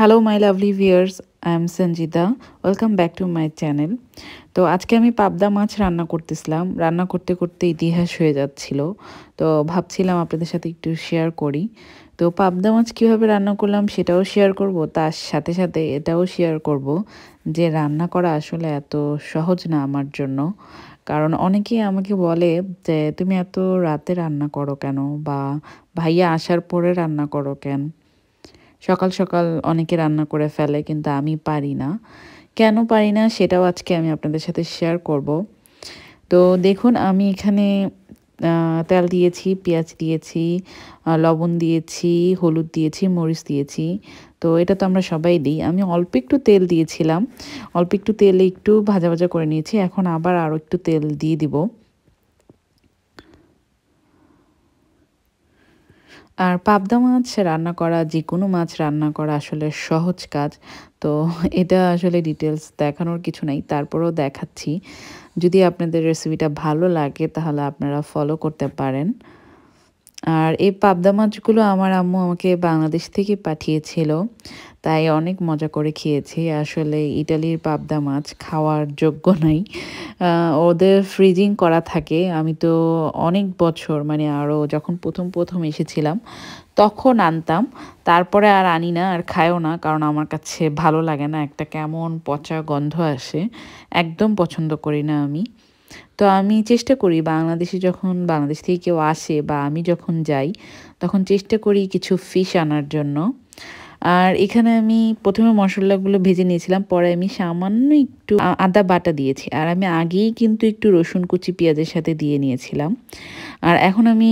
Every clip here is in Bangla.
hello my lovely viewers I am Sanjita welcome back to my channel তো আজকে আমি পাবদা মাছ রান্না করতেছিলাম রান্না করতে করতে ইতিহাস হয়ে যাচ্ছিল তো ভাবছিলাম আপনাদের সাথে একটু শেয়ার করি তো পাবদা মাছ কীভাবে রান্না করলাম সেটাও শেয়ার করব তার সাথে সাথে এটাও শেয়ার করব যে রান্না করা আসলে এত সহজ না আমার জন্য কারণ অনেকেই আমাকে বলে যে তুমি এত রাতে রান্না করো কেন বা ভাইয়া আসার পরে রান্না করো কেন সকাল সকাল অনেকে রান্না করে ফেলে কিন্তু আমি পারি না কেন পারি না সেটাও আজকে আমি আপনাদের সাথে শেয়ার করব তো দেখুন আমি এখানে তেল দিয়েছি পেঁয়াজ দিয়েছি লবণ দিয়েছি হলুদ দিয়েছি মরিচ দিয়েছি তো এটা তো আমরা সবাই দিই আমি অল্প একটু তেল দিয়েছিলাম অল্প একটু তেলে একটু ভাজা ভাজা করে নিয়েছি এখন আবার আরও একটু তেল দিয়ে দিব আর পাবদা মাছ রান্না করা যে কোনো মাছ রান্না করা আসলে সহজ কাজ তো এটা আসলে ডিটেলস দেখানোর কিছু নাই তারপরেও দেখাচ্ছি যদি আপনাদের রেসিপিটা ভালো লাগে তাহলে আপনারা ফলো করতে পারেন আর এই পাবদা মাছগুলো আমার আম্মু আমাকে বাংলাদেশ থেকে পাঠিয়েছিল তাই অনেক মজা করে খেয়েছি আসলে ইটালির পাবদা মাছ খাওয়ার যোগ্য নাই ওদের ফ্রিজিং করা থাকে আমি তো অনেক বছর মানে আরও যখন প্রথম প্রথম এসেছিলাম তখন আনতাম তারপরে আর আনি না আর খায়ও না কারণ আমার কাছে ভালো লাগে না একটা কেমন পচা গন্ধ আসে একদম পছন্দ করি না আমি তো আমি চেষ্টা করি বাংলাদেশে যখন বাংলাদেশ থেকে কেউ আসে বা আমি যখন যাই তখন চেষ্টা করি কিছু ফিশ আনার জন্য আর এখানে আমি প্রথমে মশলাগুলো ভেজে নিয়েছিলাম পরে আমি সামান্য একটু আদা বাটা দিয়েছি আর আমি আগেই কিন্তু একটু রসুন কুচি পেঁয়াজের সাথে দিয়ে নিয়েছিলাম আর এখন আমি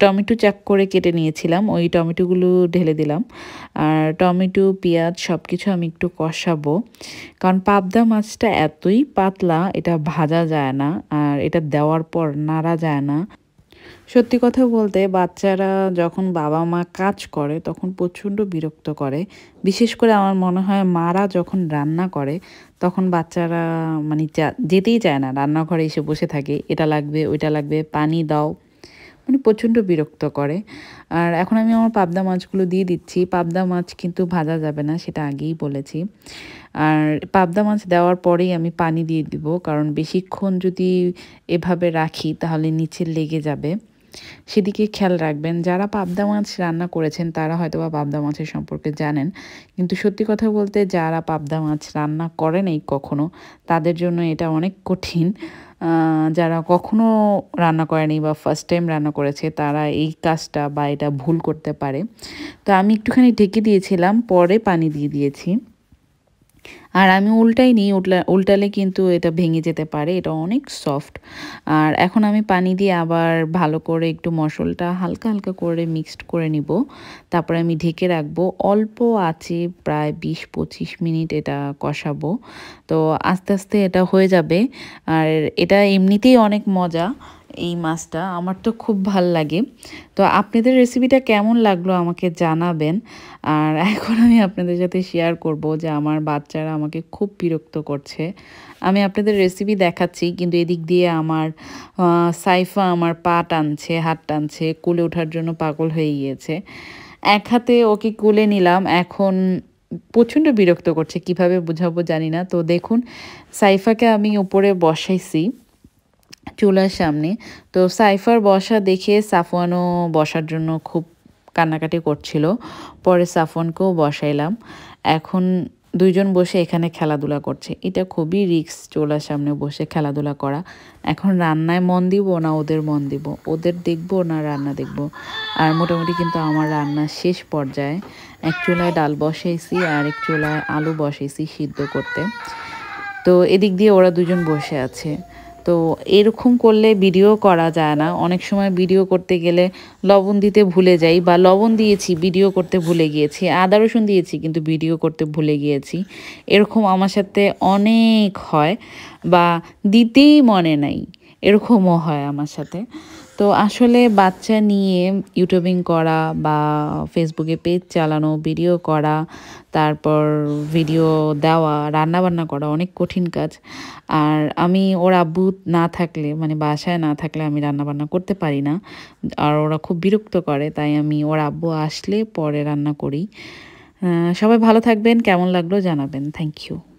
টমেটো চাক করে কেটে নিয়েছিলাম ওই টমেটোগুলো ঢেলে দিলাম আর টমেটো পেঁয়াজ সব কিছু আমি একটু কষাবো কারণ পাবদা মাছটা এতই পাতলা এটা ভাজা যায় না আর এটা দেওয়ার পর নাড়া যায় না সত্যি কথা বলতে বাচ্চারা যখন বাবা মা কাজ করে তখন প্রচণ্ড বিরক্ত করে বিশেষ করে আমার মনে হয় মারা যখন রান্না করে তখন বাচ্চারা মানে যেতেই চায় না রান্নাঘরে এসে বসে থাকে এটা লাগবে ওইটা লাগবে পানি দাও মানে প্রচণ্ড বিরক্ত করে আর এখন আমি আমার পাবদা মাছগুলো দিয়ে দিচ্ছি পাবদা মাছ কিন্তু ভাজা যাবে না সেটা আগেই বলেছি আর পাবদা মাছ দেওয়ার পরেই আমি পানি দিয়ে দিব কারণ বেশিক্ষণ যদি এভাবে রাখি তাহলে নিচে লেগে যাবে সেদিকে খেয়াল রাখবেন যারা পাবদা মাছ রান্না করেছেন তারা হয়তো বা পাবদা মাছের সম্পর্কে জানেন কিন্তু সত্যি কথা বলতে যারা পাবদা মাছ রান্না করেন এই কখনো তাদের জন্য এটা অনেক কঠিন যারা কখনো রান্না করেনি বা ফার্স্ট টাইম রান্না করেছে তারা এই কাজটা বা এটা ভুল করতে পারে তো আমি একটুখানি ঢেকে দিয়েছিলাম পরে পানি দিয়ে দিয়েছি আর আমি উল্টাই নিই উল্টা উল্টালে কিন্তু এটা ভেঙে যেতে পারে এটা অনেক সফট আর এখন আমি পানি দিয়ে আবার ভালো করে একটু মশলটা হালকা হালকা করে মিক্সড করে নিব তারপরে আমি ঢেকে রাখবো অল্প আছে প্রায় বিশ পঁচিশ মিনিট এটা কষাবো তো আস্তে আস্তে এটা হয়ে যাবে আর এটা এমনিতেই অনেক মজা এই মাছটা আমার তো খুব ভাল লাগে তো আপনাদের রেসিপিটা কেমন লাগলো আমাকে জানাবেন আর এখন আমি আপনাদের সাথে শেয়ার করব যে আমার বাচ্চারা আমাকে খুব বিরক্ত করছে আমি আপনাদের রেসিপি দেখাচ্ছি কিন্তু এদিক দিয়ে আমার সাইফা আমার পা টানছে হাত টানছে কুলে ওঠার জন্য পাগল হয়ে গিয়েছে এক হাতে ওকে কুলে নিলাম এখন প্রচণ্ড বিরক্ত করছে কিভাবে বোঝাবো জানি না তো দেখুন সাইফাকে আমি উপরে বসাইছি চুলার সামনে তো সাইফার বসা দেখে সাফওয়ানও বসার জন্য খুব কান্নাকাটি করছিল পরে সাফওয়ানকেও বসাইলাম এখন দুইজন বসে এখানে খেলাধুলা করছে এটা খুবই রিক্স চোলার সামনে বসে খেলাধুলা করা এখন রান্নায় মন দিব না ওদের মন দিব ওদের দেখবো না রান্না দেখব আর মোটামুটি কিন্তু আমার রান্না শেষ পর্যায়ে এক চুলায় ডাল বসাইছি আর এক চুলায় আলু বসাইছি সিদ্ধ করতে তো এদিক দিয়ে ওরা দুজন বসে আছে তো এরকম করলে ভিডিও করা যায় না অনেক সময় ভিডিও করতে গেলে লবণ দিতে ভুলে যাই বা লবণ দিয়েছি ভিডিও করতে ভুলে গিয়েছি আদা রসুন দিয়েছি কিন্তু ভিডিও করতে ভুলে গিয়েছি এরকম আমার সাথে অনেক হয় বা দিতেই মনে নাই এরকমও হয় আমার সাথে তো আসলে বাচ্চা নিয়ে ইউটিউবিং করা বা ফেসবুকে পেজ চালানো ভিডিও করা তারপর ভিডিও দেওয়া রান্নাবান্না করা অনেক কঠিন কাজ আর আমি ওর আব্বু না থাকলে মানে বাসায় না থাকলে আমি রান্নাবান্না করতে পারি না আর ওরা খুব বিরক্ত করে তাই আমি ওর আব্বু আসলে পরে রান্না করি সবাই ভালো থাকবেন কেমন লাগলো জানাবেন থ্যাংক ইউ